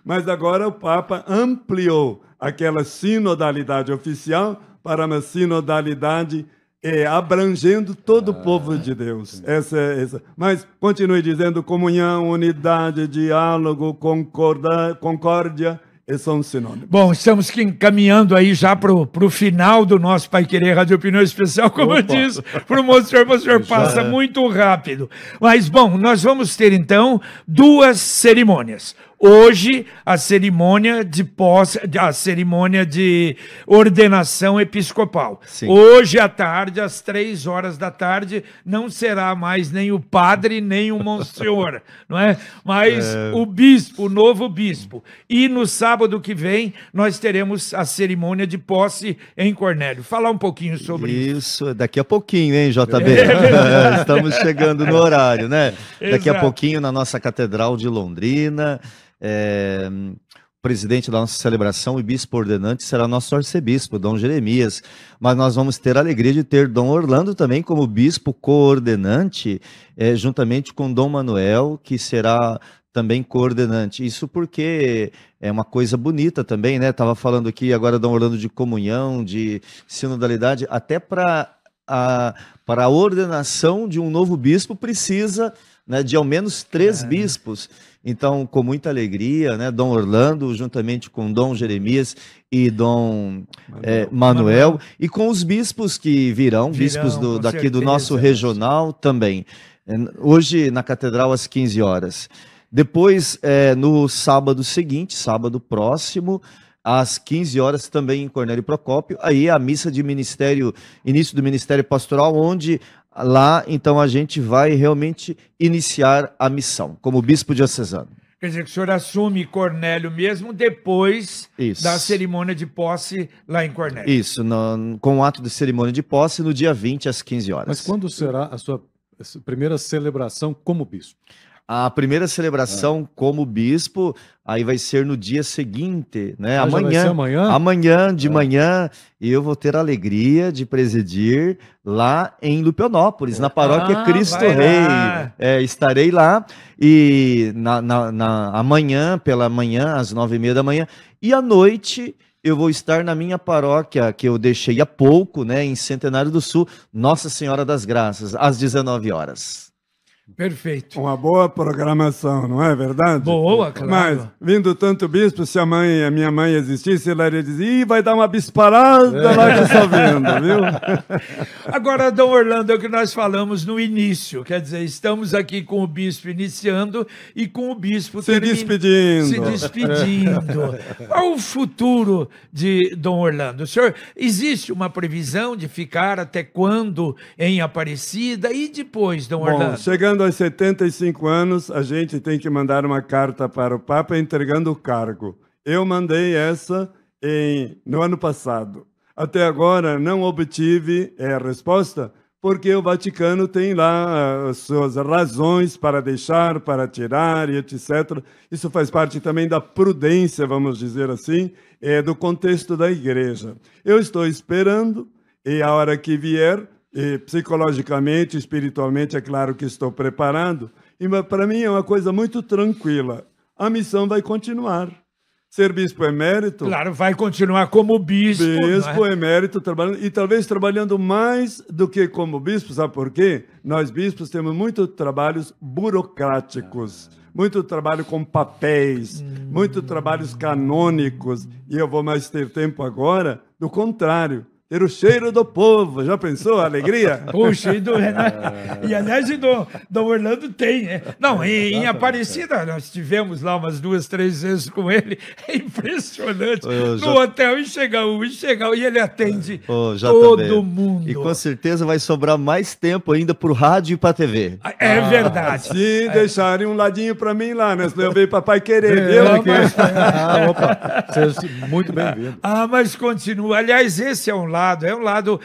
Mas agora o Papa ampliou aquela sinodalidade oficial para uma sinodalidade é, abrangendo todo ah, o povo de Deus. Essa, é, essa. Mas continue dizendo comunhão, unidade, diálogo, concorda, concórdia, são sinônimos. Bom, estamos encaminhando aí já para o final do nosso Pai Querer Rádio Opinião Especial, como Opa. eu disse, para o Monsenhor, o Monsenhor passa é. muito rápido. Mas, bom, nós vamos ter então duas cerimônias hoje a cerimônia de posse, a cerimônia de ordenação episcopal. Sim. Hoje à tarde, às três horas da tarde, não será mais nem o padre nem o monsenhor, [laughs] não é? Mas é... o bispo, o novo bispo. E no sábado que vem nós teremos a cerimônia de posse em Cornélio. Falar um pouquinho sobre isso. Isso, daqui a pouquinho, hein, JB? [laughs] É [laughs] Estamos chegando no horário, né? Exato. Daqui a pouquinho na nossa Catedral de Londrina. É, presidente da nossa celebração e bispo ordenante será nosso arcebispo, Dom Jeremias. Mas nós vamos ter a alegria de ter Dom Orlando também como bispo coordenante, é, juntamente com Dom Manuel, que será também coordenante. Isso porque é uma coisa bonita também, né? Estava falando aqui agora, Dom Orlando, de comunhão, de sinodalidade, até para a, para a ordenação de um novo bispo precisa né, de ao menos três é. bispos. Então, com muita alegria, né, Dom Orlando, juntamente com Dom Jeremias e Dom Manuel, é, Manuel, e com os bispos que virão, virão bispos do, daqui certeza. do nosso regional também. Eh, hoje, na Catedral, às 15 horas. Depois, é, no sábado seguinte, sábado próximo, às 15 horas, também em Cornélio Procópio. Aí a missa de ministério, início do ministério pastoral, onde lá então a gente vai realmente iniciar a missão como bispo diocesano. Quer dizer que o senhor assume Cornélio mesmo depois Isso. da cerimônia de posse lá em Cornélio. Isso, no, com o ato de cerimônia de posse no dia 20 às 15 horas. Mas quando será a sua primeira celebração como bispo? A primeira celebração é. como bispo aí vai ser no dia seguinte, né? Ah, amanhã, amanhã, amanhã? de é. manhã, eu vou ter a alegria de presidir lá em Lupionópolis, na paróquia ah, Cristo Rei. É, estarei lá e na, na, na, amanhã, pela manhã, às nove e meia da manhã, e à noite eu vou estar na minha paróquia que eu deixei há pouco, né, em Centenário do Sul, Nossa Senhora das Graças, às 19 horas. Perfeito. Uma boa programação, não é verdade? Boa, claro. Mas, vindo tanto bispo, se a mãe, a minha mãe existisse, ela iria dizer, Ih, vai dar uma bisparada lá que está vendo, viu? [laughs] Agora, Dom Orlando, é o que nós falamos no início, quer dizer, estamos aqui com o bispo iniciando e com o bispo se termin... despedindo. Se despedindo. [laughs] Qual o futuro de Dom Orlando? O senhor, existe uma previsão de ficar até quando em Aparecida e depois, Dom Bom, Orlando? chegando chegando aos 75 anos, a gente tem que mandar uma carta para o Papa entregando o cargo. Eu mandei essa em, no ano passado. Até agora não obtive é, eh, a resposta, porque o Vaticano tem lá eh, as suas razões para deixar, para tirar e etc. Isso faz parte também da prudência, vamos dizer assim, é, do contexto da Igreja. Eu estou esperando, e a hora que vier, e, psicologicamente, espiritualmente, é claro que estou preparado. E para mim é uma coisa muito tranquila. A missão vai continuar. Ser bispo emérito. É claro, vai continuar como bispo. É? Bispo é? emérito, trabalhando, e talvez trabalhando mais do que como bispo, sabe por quê? Nós bispos temos muitos trabalhos burocráticos, muito trabalho com papéis, hum. muito trabalhos canônicos, e eu vou mais ter tempo agora do contrário ter o cheiro do povo. Já pensou a alegria? Puxa, [laughs] e do Renato. E aliás, e do, do Orlando tem, né? Não, em, em é. Aparecida, nós tivemos lá umas duas, três vezes com ele. [laughs] É impressionante. já... No hotel, e chega um, e chega um, e ele atende todo também. mundo. E com certeza vai sobrar mais tempo ainda para o rádio e para a TV. Ah, é ah. verdade. se é. deixarem um ladinho para mim lá, né? Senão eu veio papai querer, é, viu? ah, opa, muito bem-vindo. Ah, mas continua. Aliás, esse é um lado lado, é um lado.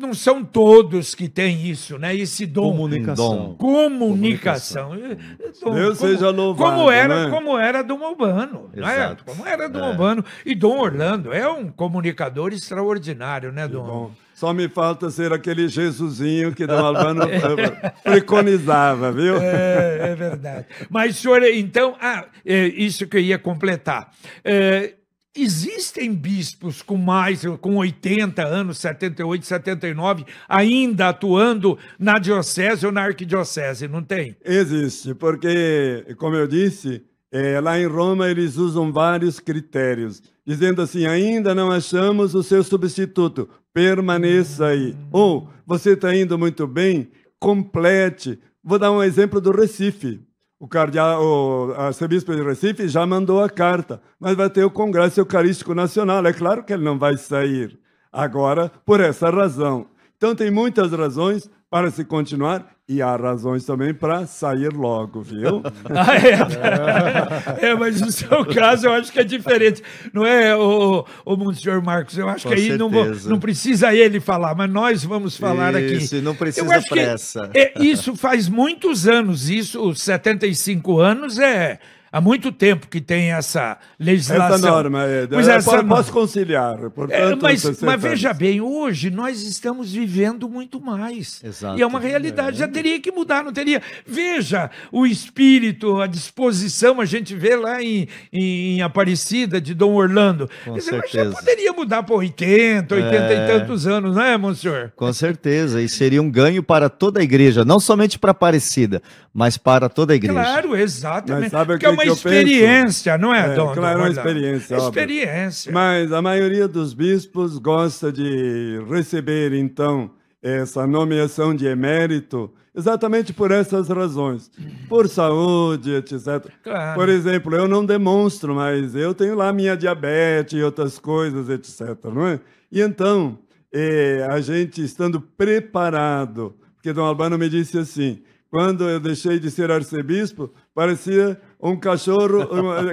Não são todos que têm isso, né? Esse dom. Comunicação. Comunicação. Comunicação. Deus como, seja louvado. Como era, né? como era Dom Albano, né? Exato. Né? Como era Dom é. Albano. E Dom Orlando é um comunicador extraordinário, né, Dom? Bom. Só me falta ser aquele Jesusinho que Dom Albano [laughs] é. eh, preconizava, viu? É, é verdade. Mas, senhor, então, ah, é isso que eu ia completar. É, Existem bispos com mais, com 80 anos, 78, 79, ainda atuando na diocese ou na arquidiocese, não tem? Existe, porque, como eu disse, é, lá em Roma eles usam vários critérios, dizendo assim: ainda não achamos o seu substituto, permaneça aí. Ou você está indo muito bem, complete. Vou dar um exemplo do Recife. O, cardeal, o arcebispo de Recife já mandou a carta, mas vai ter o Congresso Eucarístico Nacional. É claro que ele não vai sair agora por essa razão. Então, tem muitas razões para se continuar e há razões também para sair logo, viu? [laughs] ah, é. [laughs] é, mas no seu caso eu acho que é diferente. Não é, o, o, o senhor Marcos? Eu acho Com que aí não, vou, não precisa ele falar, mas nós vamos falar isso, aqui. Não precisa eu acho pressa. Que, é, isso faz muitos anos, isso, 75 anos é há muito tempo que tem essa legislação. Essa norma, é. Pois é, essa posso, norma. conciliar. Portanto, é, mas, mas veja bem, hoje nós estamos vivendo muito mais. Exato. E é uma realidade. É. Já teria que mudar, não teria. Veja o espírito, a disposição, a gente vê lá em, em Aparecida de Dom Orlando. Com dizer, certeza. Mas já poderia mudar para 80, 80 é. e tantos anos, não é, monsenhor? Com certeza. E seria um ganho para toda a igreja, não somente para Aparecida, mas para toda a igreja. Claro, exatamente. Mas sabe Porque que é uma que penso. experiência, não é, é Dom? Claro, é uma experiência. Experiência. Mas a maioria dos bispos gosta de receber, então, essa nomeação de emérito exatamente por essas razões. Por saúde, etc. Claro. Por exemplo, eu não demonstro, mas eu tenho lá minha diabetes e outras coisas, etc. Não é? E então, eh, a gente estando preparado, porque Dom Albano me disse assim, quando eu deixei de ser arcebispo, parecia um cachorro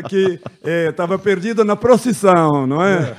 que estava eh, é, perdido na procissão, não é?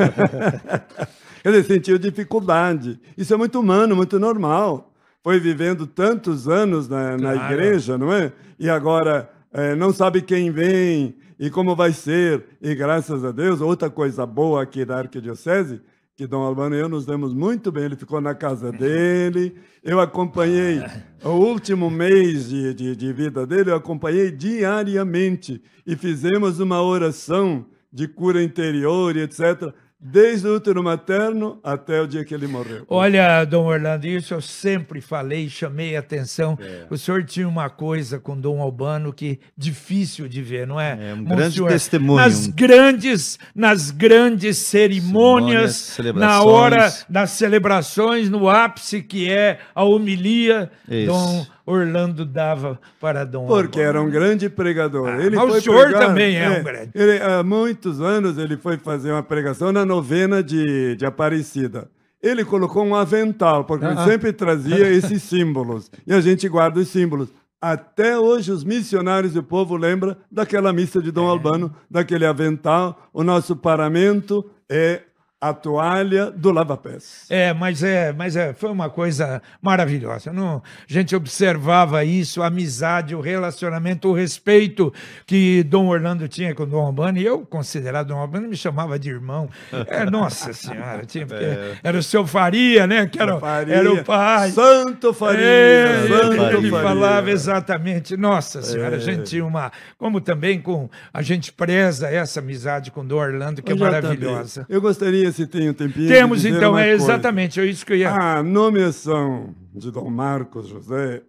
[laughs] Ele sentiu dificuldade. Isso é muito humano, muito normal. Foi vivendo tantos anos na, na igreja, não é? E agora é, não sabe quem vem e como vai ser. E graças a Deus, outra coisa boa aqui da Arquidiocese que Dom Albano e eu nos demos muito bem. Ele ficou na casa dele. Eu acompanhei o último mês de, de, de, vida dele, eu acompanhei diariamente e fizemos uma oração de cura interior e etc desde o útero materno até o dia que ele morreu. Olha, Dom Orlando, isso eu sempre falei, chamei a atenção. É. O senhor tinha uma coisa com Dom Albano que difícil de ver, não é? É um grande testemunho. Nas grandes, nas grandes cerimônias, na hora das celebrações, no ápice que é a homilia, isso. Dom Orlando dava para Dom Porque era um grande pregador. Ah, ele mas foi o senhor pregar, também é, é, um grande. Ele, há muitos anos ele foi fazer uma pregação na novena de, de Aparecida. Ele colocou um avental, porque ah, ele ah. sempre trazia [laughs] esses símbolos. E a gente guarda os símbolos. Até hoje os missionários e o povo lembram daquela missa de Dom é. Albano, daquele avental. O nosso paramento é a toalha do lava-pés. É, mas é, mas é, foi uma coisa maravilhosa. Não, a gente observava isso, a amizade, o relacionamento, o respeito que Dom Orlando tinha com Dom Albano, e eu considerado Dom Albano me chamava de irmão. É, [laughs] nossa senhora, tinha, é. era o seu Faria, né? Que era, Faria, era o pai. Santo Faria. É, Santo ele, Faria. falava exatamente. Nossa senhora, a é. gente tinha uma, como também com a gente preza essa amizade com Dom Orlando que é eu é maravilhosa. Também. Eu gostaria se tem um tempinho. Temos, então, é exatamente é isso que eu ia. A ah, nomeação de Dom Marcos José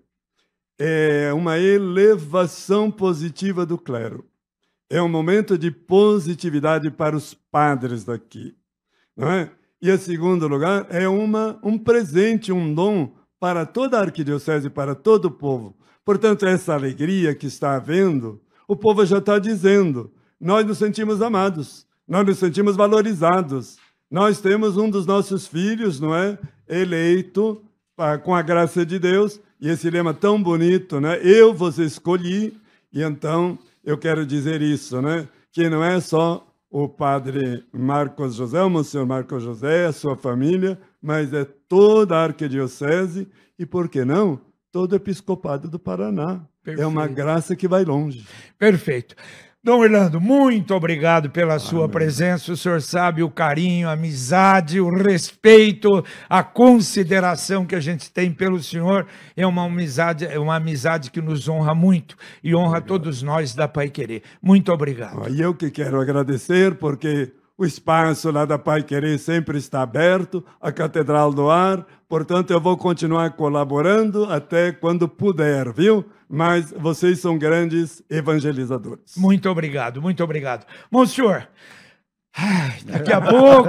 é uma elevação positiva do clero. É um momento de positividade para os padres daqui. Não é? E, em segundo lugar, é uma, um presente, um dom para toda a arquidiocese, para todo o povo. Portanto, essa alegria que está havendo, o povo já está dizendo: nós nos sentimos amados, nós nos sentimos valorizados, nós temos um dos nossos filhos, não é? Eleito com a graça de Deus, e esse lema tão bonito, né? Eu vos escolhi, e então eu quero dizer isso, né? Que não é só o padre Marcos José, o senhor Marcos José, a sua família, mas é toda a arquidiocese e, por que não, todo o episcopado do Paraná. Perfeito. É uma graça que vai longe. Perfeito. Dom Orlando, muito obrigado pela ah, sua presença. O senhor sabe o carinho, a amizade, o respeito, a consideração que a gente tem pelo senhor. É uma amizade, é uma amizade que nos honra muito e honra obrigado. todos nós da Pai Querer. Muito obrigado. e eu que quero agradecer, porque o espaço lá da Pai Querer sempre está aberto, a Catedral do Ar Portanto, eu vou continuar colaborando até quando puder, viu? Mas vocês são grandes evangelizadores. Muito obrigado, muito obrigado. Monsenhor, Ai, daqui a pouco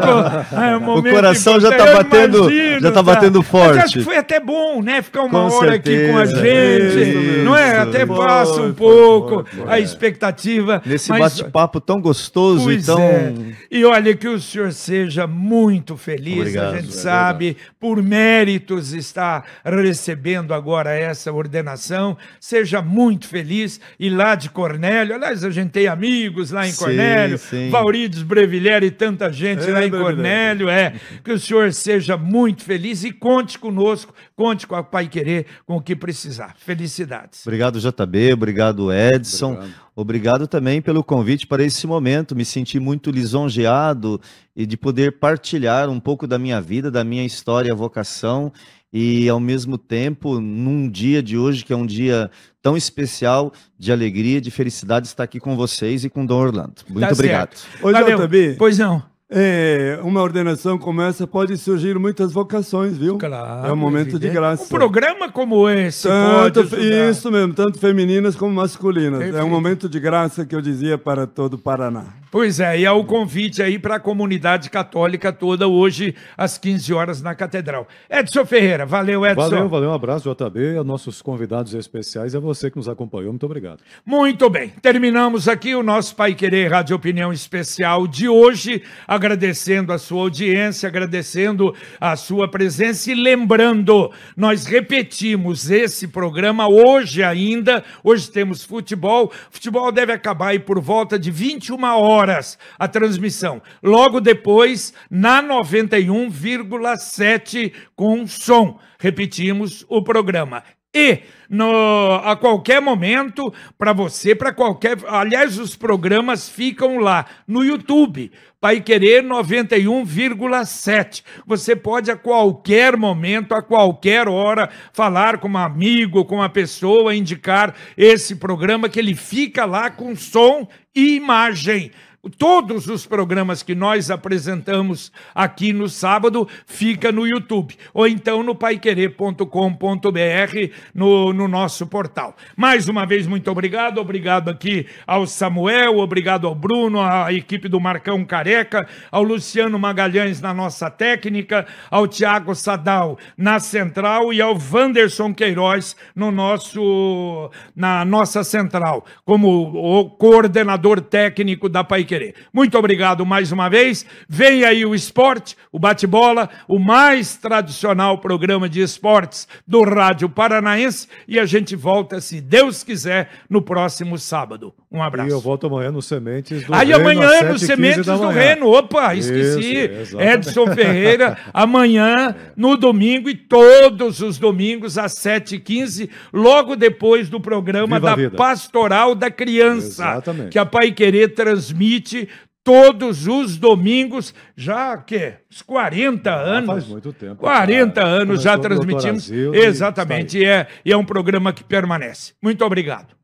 é um o coração já está batendo imagino, já tá, tá batendo forte mas acho que foi até bom né ficar uma com hora certeza, aqui com a gente isso, não é até foi, passa um pouco foi, foi, a expectativa nesse bate-papo tão gostoso e tão é. e olha que o senhor seja muito feliz Obrigado, a gente sabe por méritos está recebendo agora essa ordenação seja muito feliz e lá de Cornélio aliás a gente tem amigos lá em sim, Cornélio sim. Vaurides Brevi e tanta gente é, lá né, em Cornélio, é. Que o senhor seja muito feliz e conte conosco, conte com a Pai Querer, com o que precisar. Felicidades. Obrigado, JB, obrigado, Edson. Obrigado. Obrigado também pelo convite para esse momento. Me senti muito lisonjeado e de poder partilhar um pouco da minha vida, da minha história, vocação e ao mesmo tempo, num dia de hoje, que é um dia tão especial de alegria, de felicidade, estar aqui com vocês e com Dom Orlando. Muito tá obrigado. Certo. Ô, JB, pois não. É, uma ordenação como essa pode surgir muitas vocações, viu? Claro, é um momento evidente. de graça. Um programa como esse tanto, Isso mesmo, tanto femininas como masculinas. É um momento de graça que eu dizia para todo o Paraná. Pois é, e é o convite aí para a comunidade católica toda hoje, às 15 horas, na Catedral. Edson Ferreira, valeu, Edson. Valeu, valeu, um abraço, JB, a nossos convidados especiais, a é você que nos acompanhou, muito obrigado. Muito bem, terminamos aqui o nosso Pai Querer Rádio Opinião Especial de hoje, agradecendo a sua audiência, agradecendo a sua presença e lembrando, nós repetimos esse programa hoje ainda, hoje temos futebol, futebol deve acabar aí por volta de 21 horas horas a transmissão. Logo depois, na 91,7 com som. Repetimos o programa. E no, a qualquer momento, para você, para qualquer. Aliás, os programas ficam lá no YouTube, Pai Querer 91,7. Você pode a qualquer momento, a qualquer hora, falar com um amigo, com uma pessoa, indicar esse programa que ele fica lá com som e imagem todos os programas que nós apresentamos aqui no sábado fica no YouTube ou então no paiquerê.com.br no, no nosso portal. Mais uma vez, muito obrigado. Obrigado aqui ao Samuel, obrigado ao Bruno, à equipe do Marcão Careca, ao Luciano Magalhães na nossa técnica, ao Tiago Sadal na central e ao Vanderson Queiroz no nosso, na nossa central, como o coordenador técnico da Paiquerê querer. Muito obrigado mais uma vez. Vem aí o esporte, o bate-bola, o mais tradicional programa de esportes do Rádio Paranaense. E a gente volta, se Deus quiser, no próximo sábado. Um abraço. E eu volto amanhã no Sementes do Aí Reno, amanhã é no Sementes do Reno. Opa, esqueci. Isso, Edson [laughs] Ferreira, amanhã, no domingo, e todos os domingos, às 7h15, logo depois do programa Viva da Pastoral da Criança. Exatamente. Que a Pai Querer transmite convite todos os domingos, já que uns 40 ah, anos. Já faz muito tempo. 40 cara. anos Começou já transmitimos. Brasil, exatamente. E é, e é um programa que permanece. Muito obrigado.